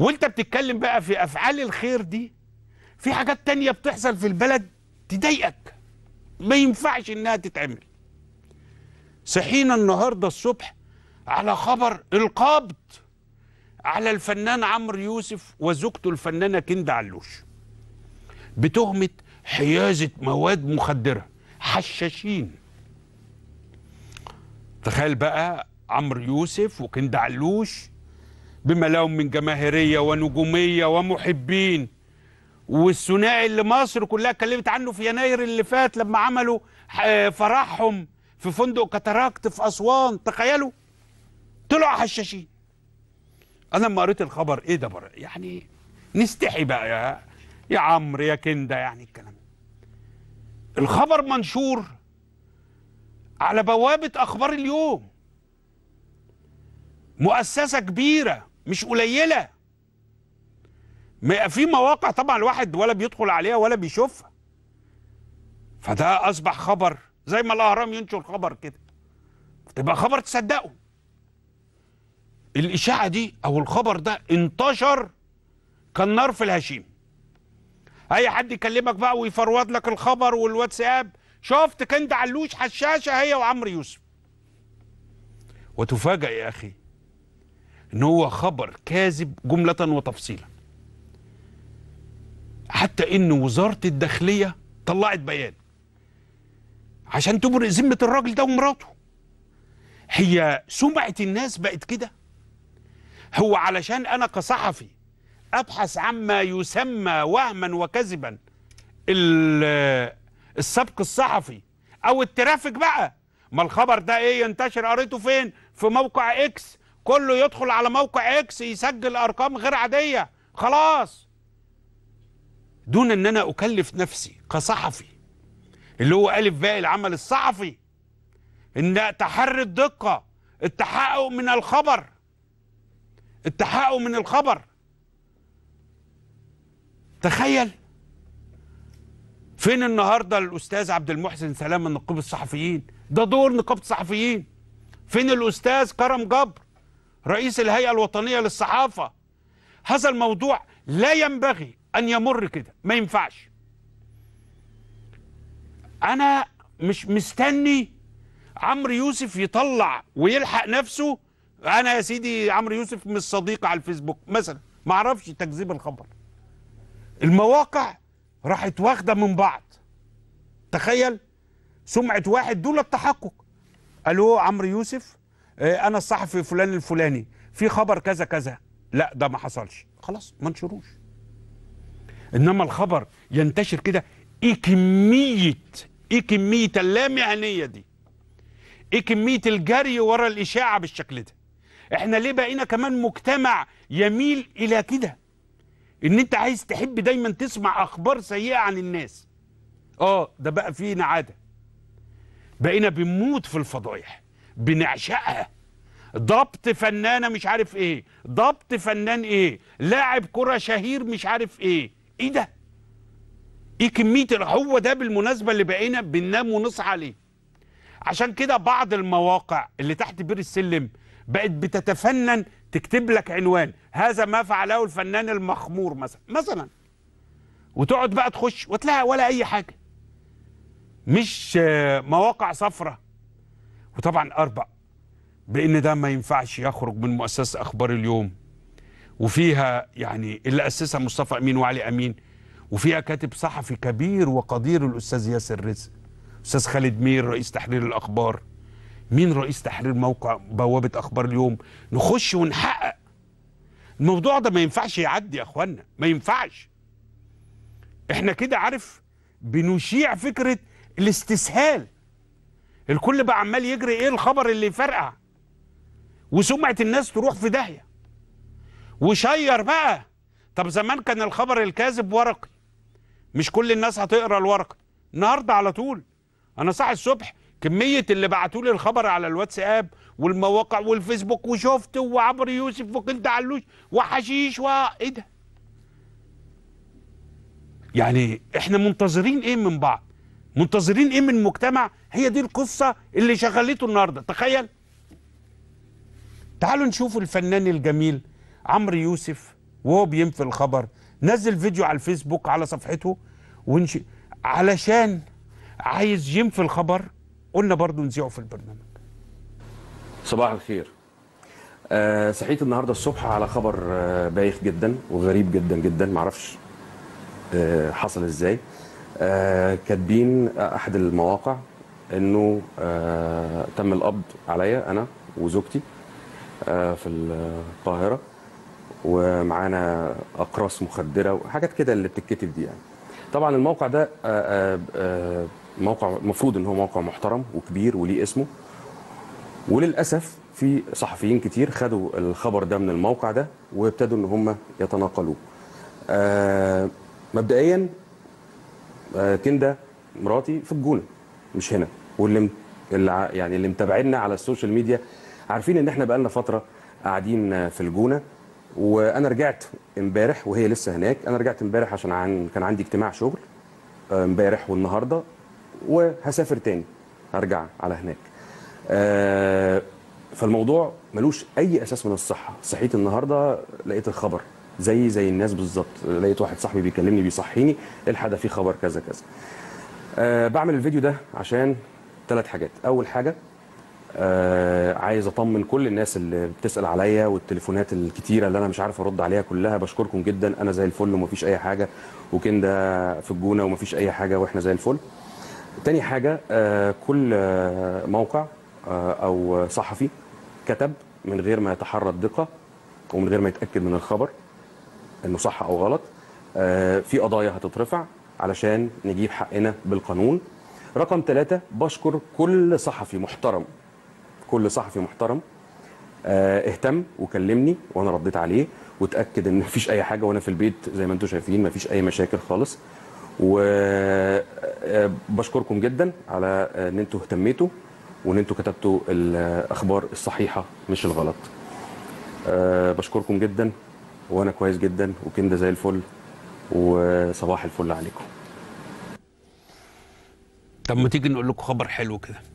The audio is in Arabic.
وانت بتتكلم بقى في افعال الخير دي في حاجات تانية بتحصل في البلد تضايقك ما ينفعش انها تتعمل صحينا النهارده الصبح على خبر القبض على الفنان عمرو يوسف وزوجته الفنانه كنده علوش بتهمه حيازه مواد مخدره حشاشين تخيل بقى عمرو يوسف وكنده علوش بما لهم من جماهيريه ونجوميه ومحبين والثنائي اللي مصر كلها اتكلمت عنه في يناير اللي فات لما عملوا آه، فرحهم في فندق كتراكت في اسوان تخيلوا طلعوا حشاشين انا لما قريت الخبر ايه ده بره يعني نستحي بقى يا يا عمرو يا كنده يعني الكلام الخبر منشور على بوابه اخبار اليوم مؤسسه كبيره مش قليله في مواقع طبعا الواحد ولا بيدخل عليها ولا بيشوفها فده اصبح خبر زي ما الاهرام ينشر خبر كده تبقى خبر تصدقه الاشاعه دي او الخبر ده انتشر كالنار في الهشيم اي حد يكلمك بقى ويفروض لك الخبر والواتساب شفت كنت علوش حشاشه هي وعمرو يوسف وتفاجئ يا اخي ان هو خبر كاذب جمله وتفصيلا حتى ان وزاره الداخليه طلعت بيان عشان تبرئ ذمه الراجل ده ومراته هي سمعه الناس بقت كده هو علشان انا كصحفي ابحث عما يسمى وهما وكذبا السبق الصحفي او الترافيك بقى ما الخبر ده ايه ينتشر قريته فين في موقع اكس كله يدخل على موقع اكس يسجل ارقام غير عاديه خلاص دون ان انا اكلف نفسي كصحفي اللي هو الف باء العمل الصحفي ان تحري الدقه التحقق من الخبر التحقق من الخبر تخيل فين النهارده الاستاذ عبد المحسن سلامه نقيب الصحفيين ده دور نقابه الصحفيين فين الاستاذ كرم جبر رئيس الهيئة الوطنية للصحافة هذا الموضوع لا ينبغي أن يمر كده ما ينفعش أنا مش مستني عمرو يوسف يطلع ويلحق نفسه أنا يا سيدي عمرو يوسف مش صديق على الفيسبوك مثلا ما اعرفش تكذيب الخبر المواقع راحت واخدة من بعض تخيل سمعة واحد دول التحقق قالوا عمرو يوسف إيه، انا الصحفي فلان الفلاني في خبر كذا كذا لا ده ما حصلش خلاص ما نشروش انما الخبر ينتشر كده ايه كميه ايه كميه اللامعنيه دي ايه كميه الجري ورا الاشاعه بالشكل ده احنا ليه بقينا كمان مجتمع يميل الى كده ان انت عايز تحب دايما تسمع اخبار سيئه عن الناس اه ده بقى فينا عاده بقينا بنموت في الفضايح بنعشقها ضبط فنانه مش عارف ايه ضبط فنان ايه لاعب كره شهير مش عارف ايه ايه ده ايه كميه هو ده بالمناسبه اللي بقينا بننام ونصحى عليه عشان كده بعض المواقع اللي تحت بير السلم بقت بتتفنن تكتب لك عنوان هذا ما فعله الفنان المخمور مثلا مثلا وتقعد بقى تخش وتلاقي ولا اي حاجه مش مواقع صفرة وطبعا أربع بأن ده ما ينفعش يخرج من مؤسسة أخبار اليوم وفيها يعني اللي أسسها مصطفى أمين وعلي أمين وفيها كاتب صحفي كبير وقدير الأستاذ ياسر رزق أستاذ خالد مير رئيس تحرير الأخبار مين رئيس تحرير موقع بوابة أخبار اليوم نخش ونحقق الموضوع ده ما ينفعش يعدي يا أخوانا ما ينفعش احنا كده عارف بنشيع فكرة الاستسهال الكل بقى عمال يجري ايه الخبر اللي يفرقع وسمعه الناس تروح في داهيه وشير بقى طب زمان كان الخبر الكاذب ورقي مش كل الناس هتقرا الورقه النهارده على طول انا صاحي الصبح كميه اللي بعتوا لي الخبر على الواتساب والمواقع والفيسبوك وشفت وعمرو يوسف وكنت علوش وحشيش وايه ده يعني احنا منتظرين ايه من بعض منتظرين ايه من مجتمع هي دي القصه اللي شغلته النهارده تخيل تعالوا نشوف الفنان الجميل عمرو يوسف وهو بينفي الخبر نزل فيديو على الفيسبوك على صفحته ونش... علشان عايز ينفي الخبر قلنا برضو نذيعه في البرنامج صباح الخير أه صحيت النهارده الصبح على خبر آه، بايخ جدا وغريب جدا جدا معرفش أه حصل ازاي آه، كاتبين احد المواقع انه آه، تم القبض عليا انا وزوجتي آه، في القاهره ومعانا اقراص مخدره وحاجات كده اللي بتتكتب دي يعني طبعا الموقع ده موقع المفروض ان هو موقع محترم وكبير وليه اسمه وللاسف في صحفيين كتير خدوا الخبر ده من الموقع ده وابتدوا ان هم يتناقلوه مبدئيا آه، كنده مراتي في الجونه مش هنا واللي اللي يعني اللي متابعينا على السوشيال ميديا عارفين ان احنا بقالنا فتره قاعدين آه، في الجونه وانا رجعت امبارح وهي لسه هناك انا رجعت امبارح عشان عن كان عندي اجتماع شغل آه، امبارح والنهارده وهسافر تاني هرجع على هناك فالموضوع ملوش اي اساس من الصحه صحيت النهارده لقيت الخبر زي زي الناس بالظبط لقيت واحد صاحبي بيكلمني بيصحيني إيه الحق ده في خبر كذا كذا أه بعمل الفيديو ده عشان ثلاث حاجات اول حاجه آه عايز اطمن كل الناس اللي بتسال عليا والتليفونات الكتيره اللي انا مش عارف ارد عليها كلها بشكركم جدا انا زي الفل ومفيش اي حاجه وكندا في الجونه ومفيش اي حاجه واحنا زي الفل تاني حاجه آه كل موقع آه او صحفي كتب من غير ما يتحرى الدقه ومن غير ما يتاكد من الخبر انه صح او غلط آه، في قضايا هتترفع علشان نجيب حقنا بالقانون رقم ثلاثة بشكر كل صحفي محترم كل صحفي محترم آه، اهتم وكلمني وانا رديت عليه وتاكد ان مفيش اي حاجه وانا في البيت زي ما انتم شايفين مفيش اي مشاكل خالص وبشكركم آه، جدا على ان انتم اهتميتوا وان انتم كتبتوا الاخبار الصحيحه مش الغلط بشكركم جدا وانا كويس جدا وكندا زي الفل وصباح الفل عليكم طب ما تيجي نقول لكم خبر حلو كده